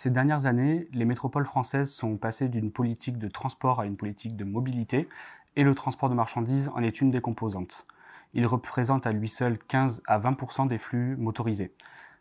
Ces dernières années, les métropoles françaises sont passées d'une politique de transport à une politique de mobilité, et le transport de marchandises en est une des composantes. Il représente à lui seul 15 à 20 des flux motorisés.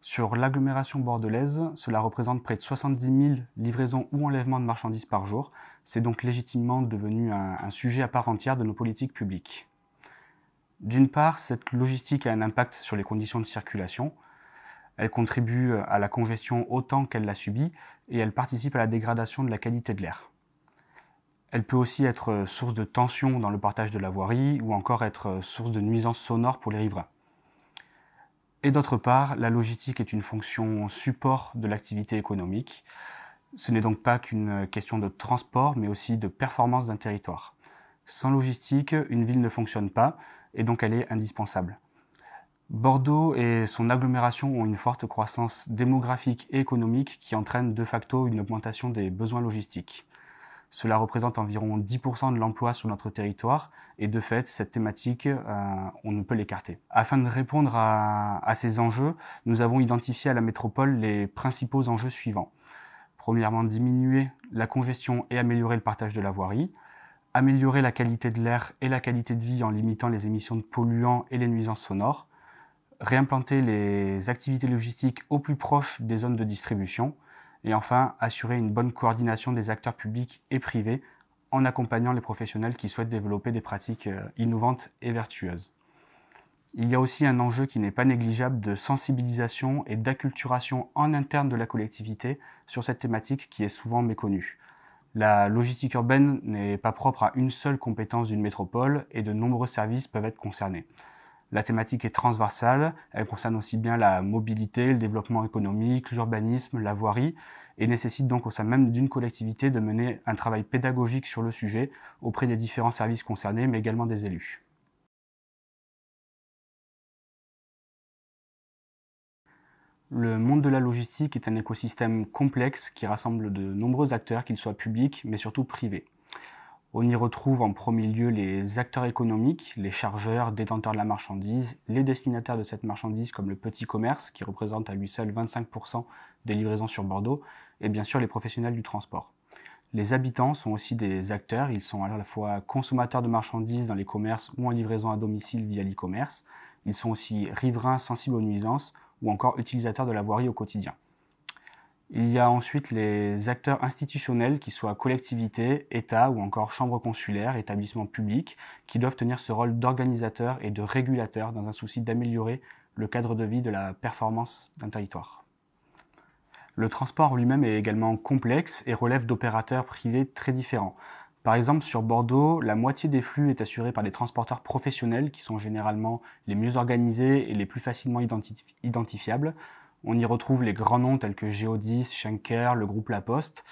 Sur l'agglomération bordelaise, cela représente près de 70 000 livraisons ou enlèvements de marchandises par jour. C'est donc légitimement devenu un, un sujet à part entière de nos politiques publiques. D'une part, cette logistique a un impact sur les conditions de circulation. Elle contribue euh, à la congestion autant qu'elle la subit et elle participe à la dégradation de la qualité de l'air. Elle peut aussi être euh, source de tension dans le partage de la voirie ou encore être euh, source de nuisances sonores pour les riverains. Et d'autre part, la logistique est une fonction support de l'activité économique. Ce n'est donc pas qu'une question de transport, mais aussi de performance d'un territoire. Sans logistique, une ville ne fonctionne pas, et donc elle est indispensable. Bordeaux et son agglomération ont une forte croissance démographique et économique qui entraîne de facto une augmentation des besoins logistiques. Cela représente environ 10% de l'emploi sur notre territoire et de fait, cette thématique, euh, on ne peut l'écarter. Afin de répondre à, à ces enjeux, nous avons identifié à la métropole les principaux enjeux suivants. Premièrement, diminuer la congestion et améliorer le partage de la voirie améliorer la qualité de l'air et la qualité de vie en limitant les émissions de polluants et les nuisances sonores, réimplanter les activités logistiques au plus proche des zones de distribution, et enfin assurer une bonne coordination des acteurs publics et privés en accompagnant les professionnels qui souhaitent développer des pratiques euh, innovantes et vertueuses. Il y a aussi un enjeu qui n'est pas négligeable de sensibilisation et d'acculturation en interne de la collectivité sur cette thématique qui est souvent méconnue. La logistique urbaine n'est pas propre à une seule compétence d'une métropole et de nombreux services peuvent être concernés. La thématique est transversale, elle concerne aussi bien la mobilité, le développement économique, l'urbanisme, la voirie, et nécessite donc au sein même d'une collectivité de mener un travail pédagogique sur le sujet auprès des différents services concernés, mais également des élus. Le monde de la logistique est un écosystème complexe qui rassemble de nombreux acteurs, qu'ils soient publics mais surtout privés. On y retrouve en premier lieu les acteurs économiques, les chargeurs, détenteurs de la marchandise, les destinataires de cette marchandise comme le petit commerce qui représente à lui seul 25% des livraisons sur Bordeaux et bien sûr les professionnels du transport. Les habitants sont aussi des acteurs, ils sont à la fois consommateurs de marchandises dans les commerces ou en livraison à domicile via l'e-commerce, ils sont aussi riverains sensibles aux nuisances ou encore utilisateurs de la voirie au quotidien. Il y a ensuite les acteurs institutionnels, qui soient collectivités, États ou encore chambres consulaires, établissements publics, qui doivent tenir ce rôle d'organisateur et de régulateur dans un souci d'améliorer le cadre de vie de la performance d'un territoire. Le transport lui-même est également complexe et relève d'opérateurs privés très différents. Par exemple, sur Bordeaux, la moitié des flux est assurée par des transporteurs professionnels qui sont généralement les mieux organisés et les plus facilement identifiables, on y retrouve les grands noms tels que Geodis, Schenker, le groupe La Poste.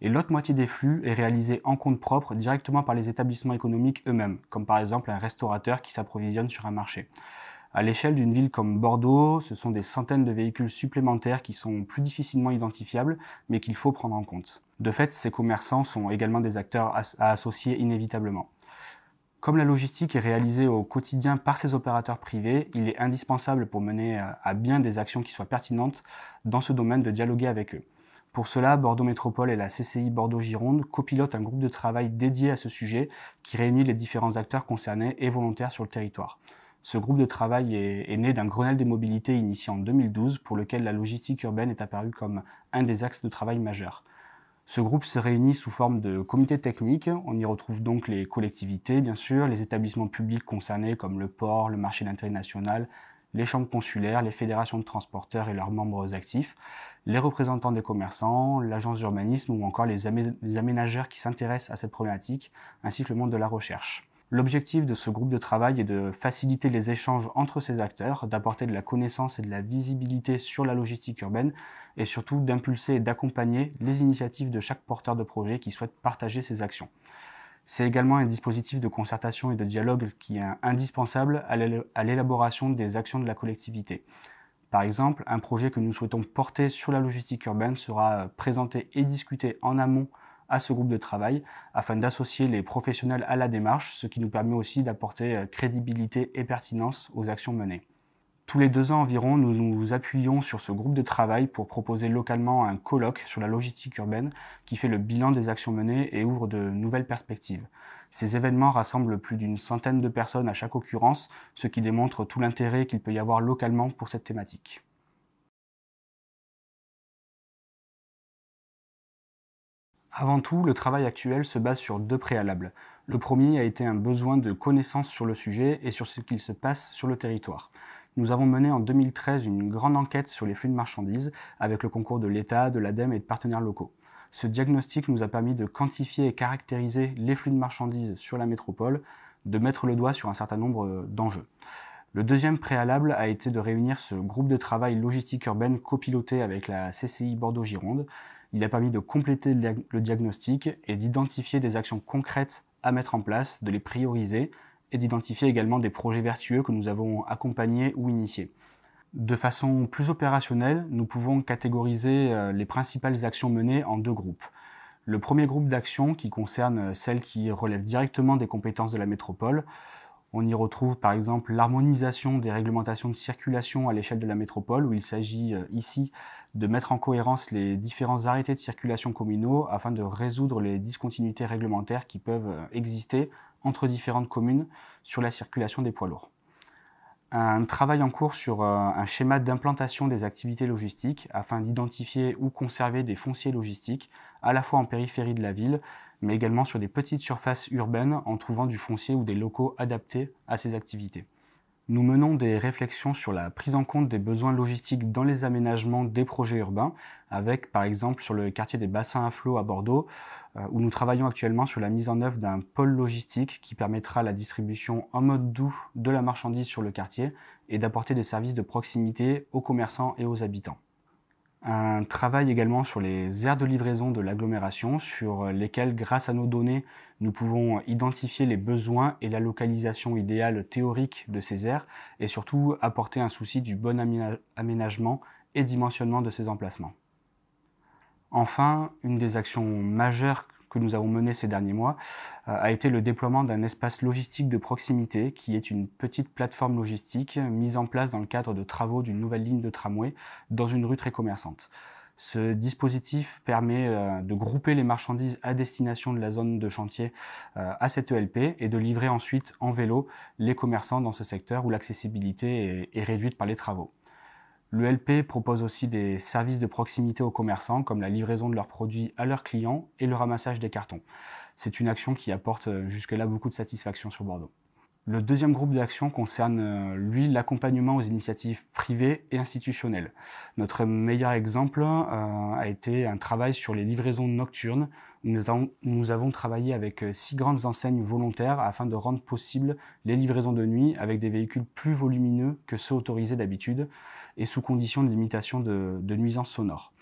Et l'autre moitié des flux est réalisée en compte propre directement par les établissements économiques eux-mêmes, comme par exemple un restaurateur qui s'approvisionne sur un marché. À l'échelle d'une ville comme Bordeaux, ce sont des centaines de véhicules supplémentaires qui sont plus difficilement identifiables, mais qu'il faut prendre en compte. De fait, ces commerçants sont également des acteurs à associer inévitablement. Comme la logistique est réalisée au quotidien par ces opérateurs privés, il est indispensable pour mener à bien des actions qui soient pertinentes dans ce domaine de dialoguer avec eux. Pour cela, Bordeaux Métropole et la CCI Bordeaux-Gironde copilotent un groupe de travail dédié à ce sujet qui réunit les différents acteurs concernés et volontaires sur le territoire. Ce groupe de travail est, né d'un Grenelle des mobilités initié en 2012 pour lequel la logistique urbaine est apparue comme un des axes de travail majeurs. Ce groupe se réunit sous forme de comité technique. On y retrouve donc les collectivités, bien sûr, les établissements publics concernés comme le port, le marché d'intérêt national, les chambres consulaires, les fédérations de transporteurs et leurs membres actifs, les représentants des commerçants, l'agence d'urbanisme ou encore les, les aménageurs qui s'intéressent à cette problématique, ainsi que le monde de la recherche. L'objectif de ce groupe de travail est de faciliter les échanges entre ces acteurs, d'apporter de la connaissance et de la visibilité sur la logistique urbaine et surtout d'impulser et d'accompagner les initiatives de chaque porteur de projet qui souhaite partager ses actions. C'est également un dispositif de concertation et de dialogue qui est indispensable à l'élaboration des actions de la collectivité. Par exemple, un projet que nous souhaitons porter sur la logistique urbaine sera présenté et discuté en amont à ce groupe de travail afin d'associer les professionnels à la démarche, ce qui nous permet aussi d'apporter euh, crédibilité et pertinence aux actions menées. Tous les deux ans environ, nous nous appuyons sur ce groupe de travail pour proposer localement un colloque sur la logistique urbaine qui fait le bilan des actions menées et ouvre de nouvelles perspectives. Ces événements rassemblent plus d'une centaine de personnes à chaque occurrence, ce qui démontre tout l'intérêt qu'il peut y avoir localement pour cette thématique. Avant tout, le travail actuel se base sur deux préalables. Le premier a été un besoin de connaissance sur le sujet et sur ce qu'il se passe sur le territoire. Nous avons mené en 2013 une grande enquête sur les flux de marchandises avec le concours de l'État, de l'ADEME et de partenaires locaux. Ce diagnostic nous a permis de quantifier et caractériser les flux de marchandises sur la métropole, de mettre le doigt sur un certain nombre euh, d'enjeux. Le deuxième préalable a été de réunir ce groupe de travail logistique urbaine copiloté avec la CCI Bordeaux-Gironde il a permis de compléter le diagnostic et d'identifier des actions concrètes à mettre en place, de les prioriser et d'identifier également des projets vertueux que nous avons accompagnés ou initiés. De façon plus opérationnelle, nous pouvons catégoriser euh, les principales actions menées en deux groupes. Le premier groupe d'actions qui concerne celles qui relèvent directement des compétences de la métropole on y retrouve par exemple l'harmonisation des réglementations de circulation à l'échelle de la métropole, où il s'agit euh, ici de mettre en cohérence les différents arrêtés de circulation communaux afin de résoudre les discontinuités réglementaires qui peuvent euh, exister entre différentes communes sur la circulation des poids lourds. Un travail en cours sur euh, un schéma d'implantation des activités logistiques afin d'identifier ou conserver des fonciers logistiques à la fois en périphérie de la ville, mais également sur des petites surfaces urbaines en trouvant du foncier ou des locaux adaptés à ces activités. Nous menons des réflexions sur la prise en compte des besoins logistiques dans les aménagements des projets urbains, avec par exemple sur le quartier des bassins à flot à Bordeaux, euh, où nous travaillons actuellement sur la mise en œuvre d'un pôle logistique qui permettra la distribution en mode doux de la marchandise sur le quartier et d'apporter des services de proximité aux commerçants et aux habitants. Un travail également sur les aires de livraison de l'agglomération, sur euh, lesquelles, grâce à nos données, nous pouvons identifier les besoins et la localisation idéale théorique de ces aires, et surtout apporter un souci du bon aménagement et dimensionnement de ces emplacements. Enfin, une des actions majeures que nous avons mené ces derniers mois euh, a été le déploiement d'un espace logistique de proximité qui est une petite plateforme logistique mise en place dans le cadre de travaux d'une nouvelle ligne de tramway dans une rue très commerçante. Ce dispositif permet euh, de grouper les marchandises à destination de la zone de chantier euh, à cette ELP et de livrer ensuite en vélo les commerçants dans ce secteur où l'accessibilité est réduite par les travaux. Le propose aussi des services de proximité aux commerçants, comme la livraison de leurs produits à leurs clients et le ramassage des cartons. C'est une action qui apporte euh, jusque-là beaucoup de satisfaction sur Bordeaux. Le deuxième groupe d'action concerne, euh, lui, l'accompagnement aux initiatives privées et institutionnelles. Notre meilleur exemple euh, a été un travail sur les livraisons nocturnes. Nous avons, nous avons travaillé avec euh, six grandes enseignes volontaires afin de rendre possible les livraisons de nuit avec des véhicules plus volumineux que ceux autorisés d'habitude et sous conditions de limitation de, de nuisances sonores.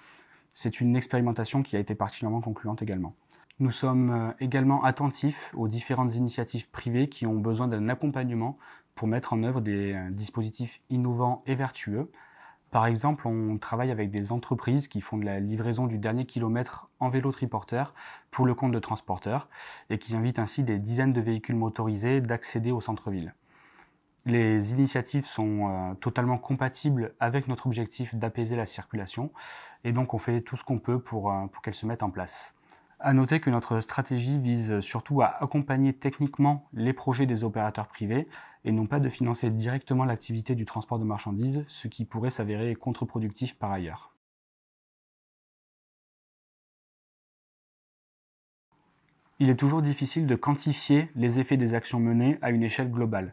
C'est une expérimentation qui a été particulièrement concluante également. Nous sommes euh, également attentifs aux différentes initiatives privées qui ont besoin d'un accompagnement pour mettre en œuvre des euh, dispositifs innovants et vertueux. Par exemple, on travaille avec des entreprises qui font de la livraison du dernier kilomètre en vélo triporteur pour le compte de transporteurs et qui invitent ainsi des dizaines de véhicules motorisés d'accéder au centre-ville. Les initiatives sont euh, totalement compatibles avec notre objectif d'apaiser la circulation et donc on fait tout ce qu'on peut pour, pour qu'elles se mettent en place. À noter que notre stratégie vise surtout à accompagner techniquement les projets des opérateurs privés et non pas de financer directement l'activité du transport de marchandises, ce qui pourrait s'avérer contre-productif par ailleurs. Il est toujours difficile de quantifier les effets des actions menées à une échelle globale.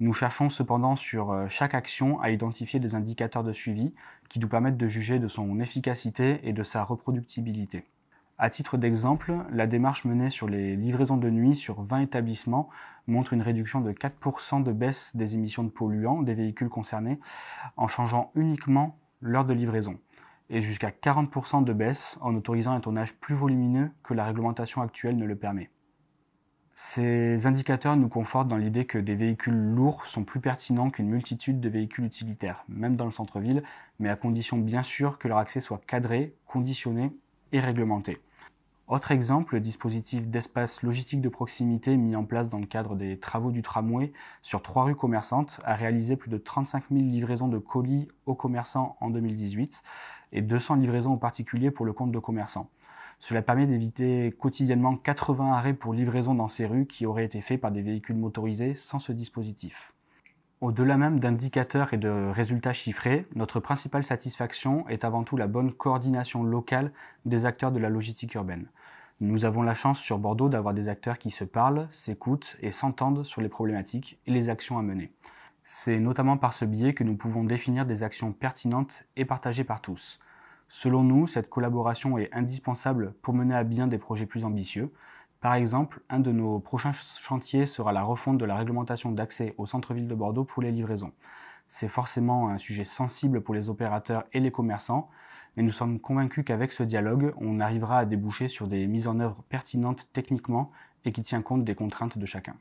Nous cherchons cependant sur euh, chaque action à identifier des indicateurs de suivi qui nous permettent de juger de son efficacité et de sa reproductibilité. À titre d'exemple, la démarche menée sur les livraisons de nuit sur 20 établissements montre une réduction de 4% de baisse des émissions de polluants des véhicules concernés en changeant uniquement l'heure de livraison et jusqu'à 40% de baisse en autorisant un tonnage plus volumineux que la réglementation actuelle ne le permet. Ces indicateurs nous confortent dans l'idée que des véhicules lourds sont plus pertinents qu'une multitude de véhicules utilitaires, même dans le centre-ville, mais à condition bien sûr que leur accès soit cadré, conditionné et réglementé. Autre exemple, le dispositif d'espace logistique de proximité mis en place dans le cadre des travaux du tramway sur trois rues commerçantes a réalisé plus de 35 000 livraisons de colis aux commerçants en 2018 et 200 livraisons aux particuliers pour le compte de commerçants. Cela permet d'éviter quotidiennement 80 arrêts pour livraison dans ces rues qui auraient été faits par des véhicules motorisés sans ce dispositif. Au-delà même d'indicateurs et de résultats chiffrés, notre principale satisfaction est avant tout la bonne coordination locale des acteurs de la logistique urbaine. Nous avons la chance sur Bordeaux d'avoir des acteurs qui se parlent, s'écoutent et s'entendent sur les problématiques et les actions à mener. C'est notamment par ce biais que nous pouvons définir des actions pertinentes et partagées par tous. Selon nous, cette collaboration est indispensable pour mener à bien des projets plus ambitieux, par exemple, un de nos prochains chantiers sera la refonte de la réglementation d'accès au centre-ville de Bordeaux pour les livraisons. C'est forcément un sujet sensible pour les opérateurs et les commerçants, mais nous sommes convaincus qu'avec ce dialogue, on arrivera à déboucher sur des mises en œuvre pertinentes techniquement et qui tient compte des contraintes de chacun.